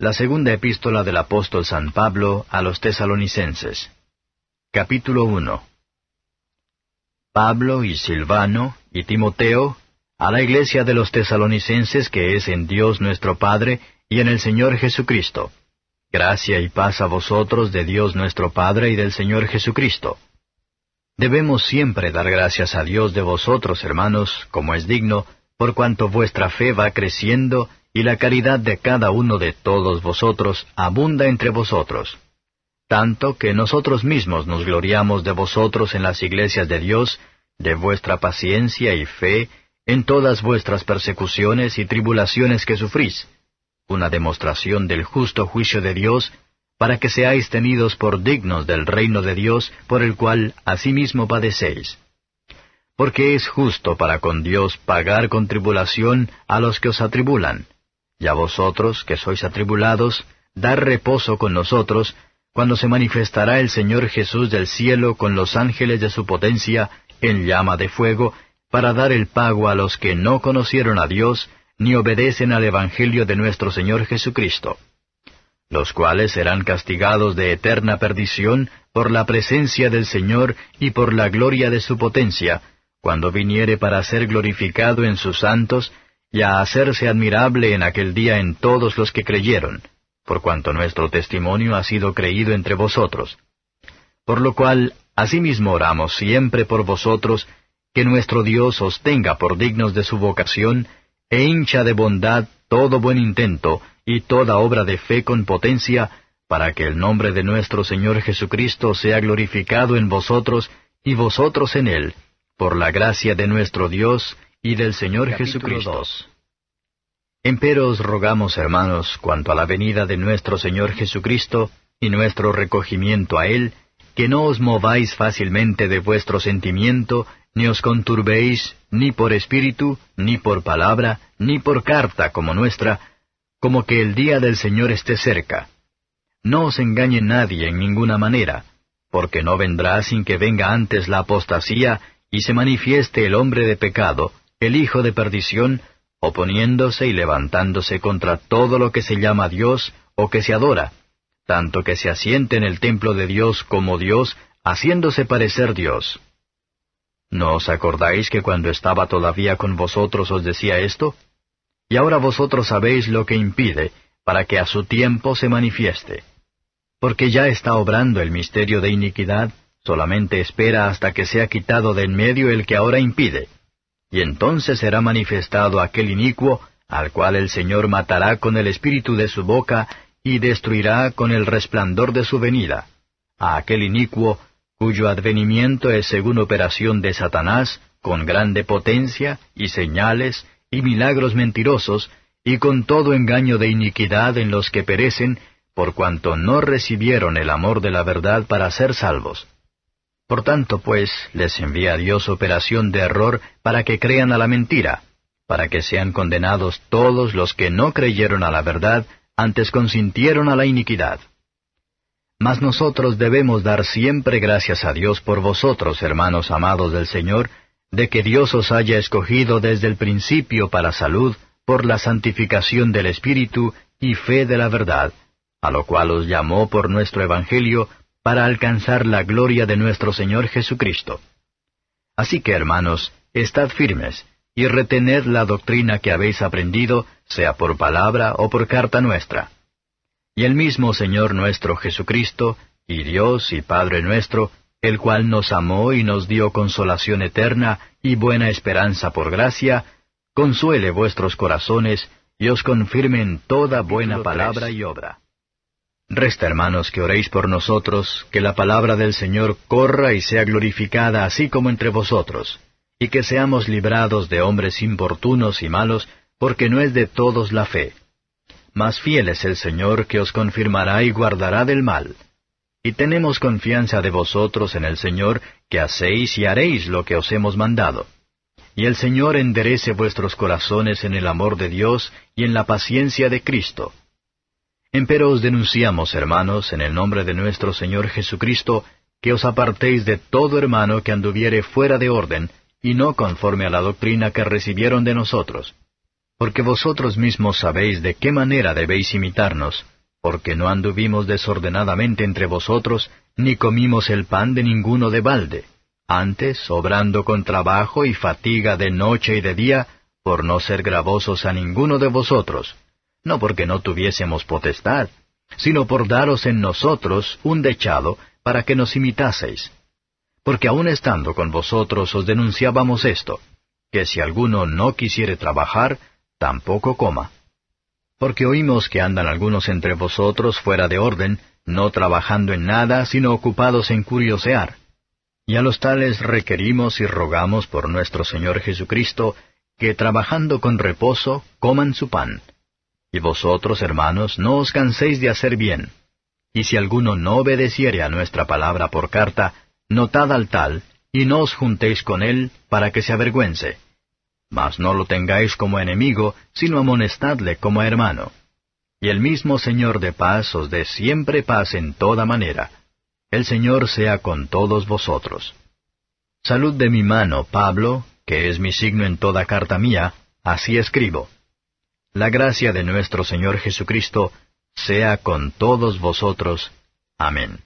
La segunda epístola del apóstol San Pablo a los tesalonicenses. Capítulo 1. Pablo y Silvano y Timoteo, a la iglesia de los tesalonicenses que es en Dios nuestro Padre y en el Señor Jesucristo. Gracia y paz a vosotros de Dios nuestro Padre y del Señor Jesucristo. Debemos siempre dar gracias a Dios de vosotros, hermanos, como es digno, por cuanto vuestra fe va creciendo y la caridad de cada uno de todos vosotros abunda entre vosotros, tanto que nosotros mismos nos gloriamos de vosotros en las iglesias de Dios, de vuestra paciencia y fe, en todas vuestras persecuciones y tribulaciones que sufrís, una demostración del justo juicio de Dios, para que seáis tenidos por dignos del reino de Dios, por el cual asimismo padecéis porque es justo para con Dios pagar con tribulación a los que os atribulan, y a vosotros, que sois atribulados, dar reposo con nosotros, cuando se manifestará el Señor Jesús del cielo con los ángeles de su potencia en llama de fuego, para dar el pago a los que no conocieron a Dios, ni obedecen al Evangelio de nuestro Señor Jesucristo, los cuales serán castigados de eterna perdición por la presencia del Señor y por la gloria de su potencia, cuando viniere para ser glorificado en sus santos, y a hacerse admirable en aquel día en todos los que creyeron, por cuanto nuestro testimonio ha sido creído entre vosotros. Por lo cual, asimismo oramos siempre por vosotros, que nuestro Dios os tenga por dignos de su vocación, e hincha de bondad todo buen intento y toda obra de fe con potencia, para que el nombre de nuestro Señor Jesucristo sea glorificado en vosotros y vosotros en él, por la gracia de nuestro Dios y del Señor Jesucristo. Empero os rogamos, hermanos, cuanto a la venida de nuestro Señor Jesucristo y nuestro recogimiento a Él, que no os mováis fácilmente de vuestro sentimiento, ni os conturbéis ni por espíritu, ni por palabra, ni por carta como nuestra, como que el día del Señor esté cerca. No os engañe nadie en ninguna manera, porque no vendrá sin que venga antes la apostasía y se manifieste el hombre de pecado, el hijo de perdición, oponiéndose y levantándose contra todo lo que se llama Dios o que se adora, tanto que se asiente en el templo de Dios como Dios, haciéndose parecer Dios. ¿No os acordáis que cuando estaba todavía con vosotros os decía esto? Y ahora vosotros sabéis lo que impide, para que a su tiempo se manifieste. Porque ya está obrando el misterio de iniquidad, solamente espera hasta que sea quitado de en medio el que ahora impide y entonces será manifestado aquel inicuo, al cual el Señor matará con el espíritu de su boca, y destruirá con el resplandor de su venida, a aquel inicuo, cuyo advenimiento es según operación de Satanás, con grande potencia, y señales, y milagros mentirosos, y con todo engaño de iniquidad en los que perecen, por cuanto no recibieron el amor de la verdad para ser salvos. Por tanto, pues, les envía Dios operación de error para que crean a la mentira, para que sean condenados todos los que no creyeron a la verdad, antes consintieron a la iniquidad. Mas nosotros debemos dar siempre gracias a Dios por vosotros, hermanos amados del Señor, de que Dios os haya escogido desde el principio para salud, por la santificación del Espíritu y fe de la verdad, a lo cual os llamó por nuestro Evangelio para alcanzar la gloria de nuestro Señor Jesucristo. Así que, hermanos, estad firmes, y retened la doctrina que habéis aprendido, sea por palabra o por carta nuestra. Y el mismo Señor nuestro Jesucristo, y Dios y Padre nuestro, el cual nos amó y nos dio consolación eterna y buena esperanza por gracia, consuele vuestros corazones y os confirme en toda buena palabra y obra. Resta, hermanos, que oréis por nosotros, que la palabra del Señor corra y sea glorificada así como entre vosotros, y que seamos librados de hombres importunos y malos, porque no es de todos la fe. Mas fiel es el Señor que os confirmará y guardará del mal. Y tenemos confianza de vosotros en el Señor, que hacéis y haréis lo que os hemos mandado. Y el Señor enderece vuestros corazones en el amor de Dios y en la paciencia de Cristo. Empero os denunciamos, hermanos, en el nombre de nuestro Señor Jesucristo, que os apartéis de todo hermano que anduviere fuera de orden, y no conforme a la doctrina que recibieron de nosotros. Porque vosotros mismos sabéis de qué manera debéis imitarnos, porque no anduvimos desordenadamente entre vosotros, ni comimos el pan de ninguno de balde, antes obrando con trabajo y fatiga de noche y de día, por no ser gravosos a ninguno de vosotros no porque no tuviésemos potestad, sino por daros en nosotros un dechado para que nos imitaseis. Porque aun estando con vosotros os denunciábamos esto, que si alguno no quisiere trabajar, tampoco coma. Porque oímos que andan algunos entre vosotros fuera de orden, no trabajando en nada, sino ocupados en curiosear. Y a los tales requerimos y rogamos por nuestro Señor Jesucristo, que trabajando con reposo coman su pan y vosotros, hermanos, no os canséis de hacer bien. Y si alguno no obedeciere a nuestra palabra por carta, notad al tal, y no os juntéis con él para que se avergüence. Mas no lo tengáis como enemigo, sino amonestadle como hermano. Y el mismo Señor de paz os dé siempre paz en toda manera. El Señor sea con todos vosotros. Salud de mi mano, Pablo, que es mi signo en toda carta mía, así escribo. La gracia de nuestro Señor Jesucristo sea con todos vosotros. Amén.